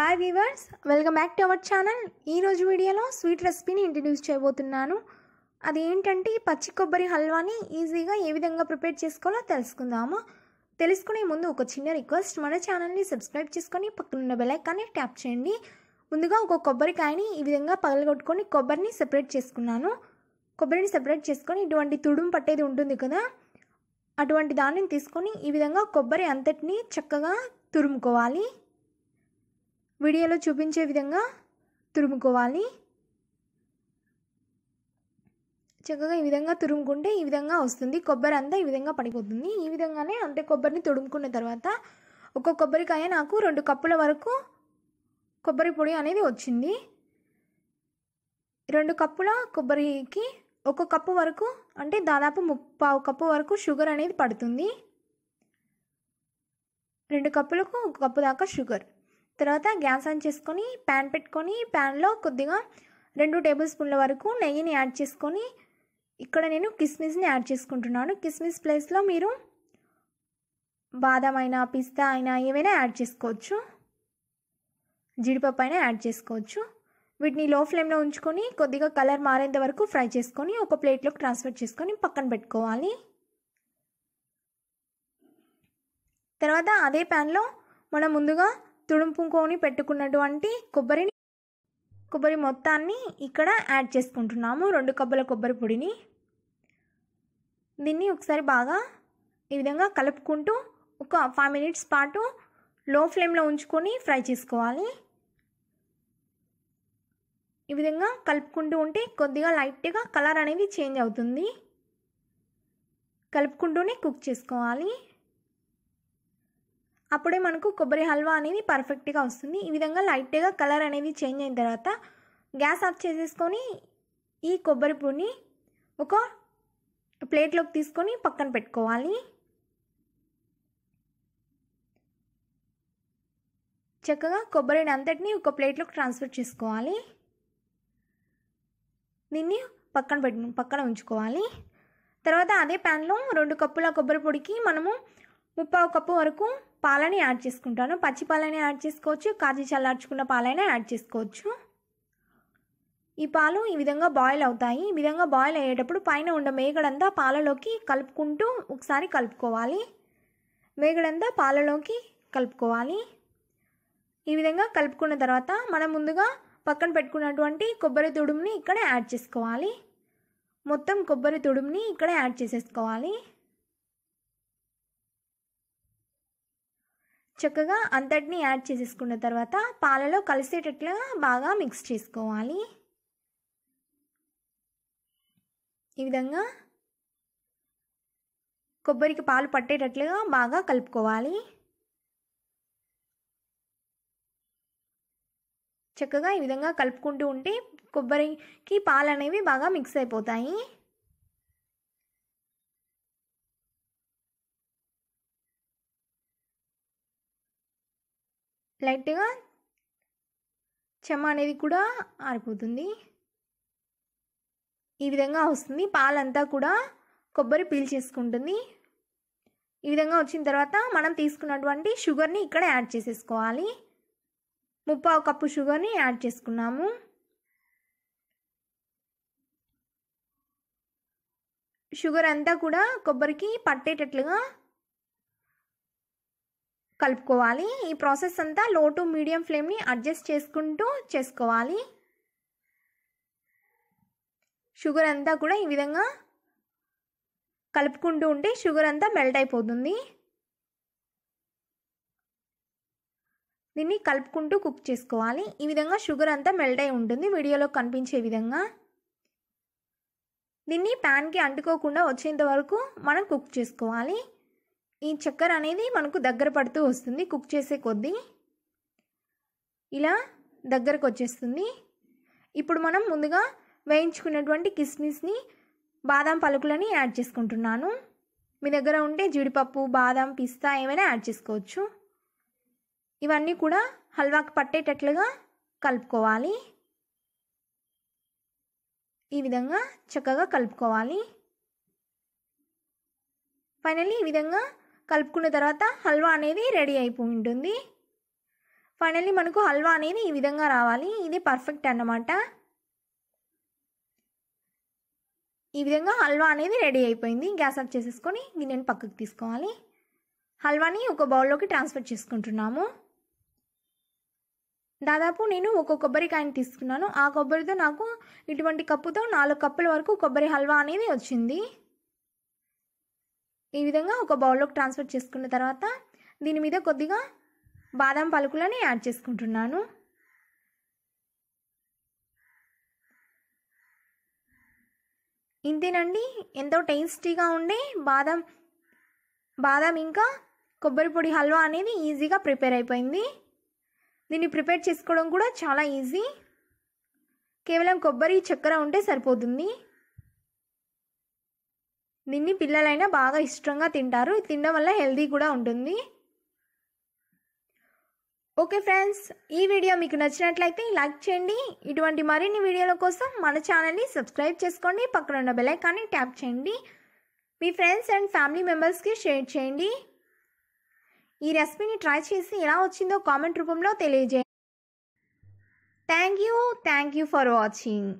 hi viewers welcome back to our channel ఈరోజు వీడియోలో sweet రెసిపీని ఇంట్రడ్యూస్ చేయబోతున్నాను అది ఏంటంటే పచ్చి కొబ్బరి హల్వాని ఈజీగా ఏ విధంగా ప్రిపేర్ చేసుకోవాలో తెలుసుకుందాము తెలుసుకునే ముందు ఒక చిన్న రిక్వెస్ట్ మన ఛానల్ని సబ్స్క్రైబ్ చేసుకొని పక్కనున్న బెలైకాన్ని ట్యాప్ చేయండి ముందుగా ఒక కొబ్బరికాయని ఈ విధంగా పగలగొట్టుకొని కొబ్బరిని సెపరేట్ చేసుకున్నాను కొబ్బరిని సెపరేట్ చేసుకొని ఇటువంటి తుడుం పట్టేది ఉంటుంది కదా అటువంటి దాన్ని తీసుకొని ఈ విధంగా కొబ్బరి అంతటిని చక్కగా తురుముకోవాలి వీడియోలో చూపించే విధంగా తురుముకోవాలి చక్కగా ఈ విధంగా తురుముకుంటే ఈ విధంగా వస్తుంది కొబ్బరి అంతా ఈ విధంగా పడిపోతుంది ఈ విధంగానే అంటే కొబ్బరిని తుడుముకున్న తర్వాత ఒక కొబ్బరికాయ నాకు రెండు కప్పుల వరకు కొబ్బరి పొడి అనేది వచ్చింది రెండు కప్పుల కొబ్బరికి ఒక కప్పు వరకు అంటే దాదాపు ముప్పావు కప్పు వరకు షుగర్ అనేది పడుతుంది రెండు కప్పులకు ఒక కప్పు దాకా షుగర్ తర్వాత గ్యాస్ ఆన్ చేసుకొని ప్యాన్ పెట్టుకొని ప్యాన్లో కొద్దిగా రెండు టేబుల్ స్పూన్ల వరకు నెయ్యిని యాడ్ చేసుకొని ఇక్కడ నేను కిస్మిస్ని యాడ్ చేసుకుంటున్నాను కిస్మిస్ ప్లేస్లో మీరు బాదం అయినా పిస్తా అయినా ఏవైనా యాడ్ చేసుకోవచ్చు జీడిపప్పు అయినా యాడ్ చేసుకోవచ్చు వీటిని లో ఫ్లేమ్లో ఉంచుకొని కొద్దిగా కలర్ మారేంత వరకు ఫ్రై చేసుకొని ఒక ప్లేట్లోకి ట్రాన్స్ఫర్ చేసుకొని పక్కన పెట్టుకోవాలి తర్వాత అదే ప్యాన్లో మనం ముందుగా తుడుంపుకొని పెట్టుకున్నటువంటి కొబ్బరిని కొబ్బరి మొత్తాన్ని ఇక్కడ యాడ్ చేసుకుంటున్నాము రెండు కబ్బల కొబ్బరి పొడిని దీన్ని ఒకసారి బాగా ఈ విధంగా కలుపుకుంటూ ఒక ఫైవ్ మినిట్స్ పాటు లో ఫ్లేమ్లో ఉంచుకొని ఫ్రై చేసుకోవాలి ఈ విధంగా కలుపుకుంటూ ఉంటే కొద్దిగా లైట్గా కలర్ అనేది చేంజ్ అవుతుంది కలుపుకుంటూనే కుక్ చేసుకోవాలి అప్పుడే మనకు కొబ్బరి హల్వా అనేది పర్ఫెక్ట్గా వస్తుంది ఈ విధంగా లైట్గా కలర్ అనేది చేంజ్ అయిన తర్వాత గ్యాస్ ఆఫ్ చేసేసుకొని ఈ కొబ్బరి పూని ఒక ప్లేట్లోకి తీసుకొని పక్కన పెట్టుకోవాలి చక్కగా కొబ్బరిని అంతటిని ఒక ప్లేట్లోకి ట్రాన్స్ఫర్ చేసుకోవాలి దీన్ని పక్కన పెట్టు పక్కన ఉంచుకోవాలి తర్వాత అదే ప్యాన్లో రెండు కప్పుల కొబ్బరి పొడికి మనము ముప్పావు కప్పు వరకు పాలని యాడ్ చేసుకుంటాను పచ్చి పాలని యాడ్ చేసుకోవచ్చు కాజీ చల్లార్చుకున్న పాలైనా యాడ్ చేసుకోవచ్చు ఈ పాలు ఈ విధంగా బాయిల్ అవుతాయి ఈ విధంగా బాయిల్ అయ్యేటప్పుడు పైన ఉన్న మేగడంతా పాలలోకి కలుపుకుంటూ ఒకసారి కలుపుకోవాలి మేగడంతా పాలలోకి కలుపుకోవాలి ఈ విధంగా కలుపుకున్న తర్వాత మనం ముందుగా పక్కన పెట్టుకున్నటువంటి కొబ్బరి తుడుముని ఇక్కడ యాడ్ చేసుకోవాలి మొత్తం కొబ్బరి తుడుముని ఇక్కడ యాడ్ చేసేసుకోవాలి చక్కగా అంతటిని యాడ్ చేసేసుకున్న తర్వాత పాలలో కలిసేటట్లుగా బాగా మిక్స్ చేసుకోవాలి ఈ విధంగా కొబ్బరికి పాలు పట్టేటట్లుగా బాగా కలుపుకోవాలి చక్కగా ఈ విధంగా కలుపుకుంటూ ఉంటే కొబ్బరికి పాలు అనేవి బాగా మిక్స్ అయిపోతాయి లైట్గా చెమ్మ అనేది కూడా ఆరిపోతుంది ఈ విధంగా వస్తుంది పాలంతా కూడా కొబ్బరి పీల్చేసుకుంటుంది ఈ విధంగా వచ్చిన తర్వాత మనం తీసుకున్నటువంటి షుగర్ని ఇక్కడ యాడ్ చేసేసుకోవాలి ముప్పావు కప్పు షుగర్ని యాడ్ చేసుకున్నాము షుగర్ అంతా కూడా కొబ్బరికి పట్టేటట్లుగా కలుపుకోవాలి ఈ ప్రాసెస్ అంతా లో టు మీడియం ఫ్లేమ్ని అడ్జస్ట్ చేసుకుంటూ చేసుకోవాలి షుగర్ అంతా కూడా ఈ విధంగా కలుపుకుంటూ ఉంటే షుగర్ అంతా మెల్ట్ అయిపోతుంది దీన్ని కలుపుకుంటూ కుక్ చేసుకోవాలి ఈ విధంగా షుగర్ అంతా మెల్ట్ అయి ఉంటుంది వీడియోలో కనిపించే విధంగా దీన్ని ప్యాన్కి అంటుకోకుండా వచ్చేంత వరకు మనం కుక్ చేసుకోవాలి ఈ చక్కెర అనేది మనకు దగ్గర పడుతూ వస్తుంది కుక్ చేసే కొద్దీ ఇలా దగ్గరకు వచ్చేస్తుంది ఇప్పుడు మనం ముందుగా వేయించుకున్నటువంటి కిస్మిస్ని బాదం పలుకులని యాడ్ చేసుకుంటున్నాను మీ దగ్గర ఉంటే జీడిపప్పు బాదం పిస్తా ఏమైనా యాడ్ చేసుకోవచ్చు ఇవన్నీ కూడా హల్వాకి పట్టేటట్లుగా కలుపుకోవాలి ఈ విధంగా చక్కగా కలుపుకోవాలి ఫైనల్లీ ఈ విధంగా కలుపుకున్న తర్వాత హల్వా అనేది రెడీ అయిపోయి ఉంటుంది ఫైనల్లీ మనకు హల్వా అనేది ఈ విధంగా రావాలి ఇది పర్ఫెక్ట్ అన్నమాట ఈ విధంగా హల్వా అనేది రెడీ అయిపోయింది గ్యాస్ ఆఫ్ చేసేసుకొని గిన్నెని పక్కకు తీసుకోవాలి హల్వాని ఒక బౌల్లోకి ట్రాన్స్ఫర్ చేసుకుంటున్నాము దాదాపు నేను ఒక కొబ్బరికాయని తీసుకున్నాను ఆ కొబ్బరితో నాకు ఇటువంటి కప్పుతో నాలుగు కప్పుల వరకు కొబ్బరి హల్వా అనేది వచ్చింది ఈ విధంగా ఒక బౌల్లోకి ట్రాన్స్ఫర్ చేసుకున్న తర్వాత దీని మీద కొద్దిగా బాదం పలుకులని యాడ్ చేసుకుంటున్నాను ఇంతేనండి ఎంతో టేస్టీగా ఉండే బాదం బాదం ఇంకా కొబ్బరి పొడి హల్వా అనేది ఈజీగా ప్రిపేర్ అయిపోయింది దీన్ని ప్రిపేర్ చేసుకోవడం కూడా చాలా ఈజీ కేవలం కొబ్బరి చక్కెర ఉంటే సరిపోతుంది దీన్ని పిల్లలైనా బాగా ఇష్టంగా తింటారు తినడం వల్ల హెల్దీ కూడా ఉంటుంది ఓకే ఫ్రెండ్స్ ఈ వీడియో మీకు నచ్చినట్లయితే లైక్ చేయండి ఇటువంటి మరిన్ని వీడియోల కోసం మన ఛానల్ని సబ్స్క్రైబ్ చేసుకోండి పక్కన ఉన్న బెల్లైకాన్ని ట్యాప్ చేయండి మీ ఫ్రెండ్స్ అండ్ ఫ్యామిలీ మెంబర్స్కి షేర్ చేయండి ఈ రెసిపీని ట్రై చేసి ఎలా వచ్చిందో కామెంట్ రూపంలో తెలియజేయండి thank you thank you for watching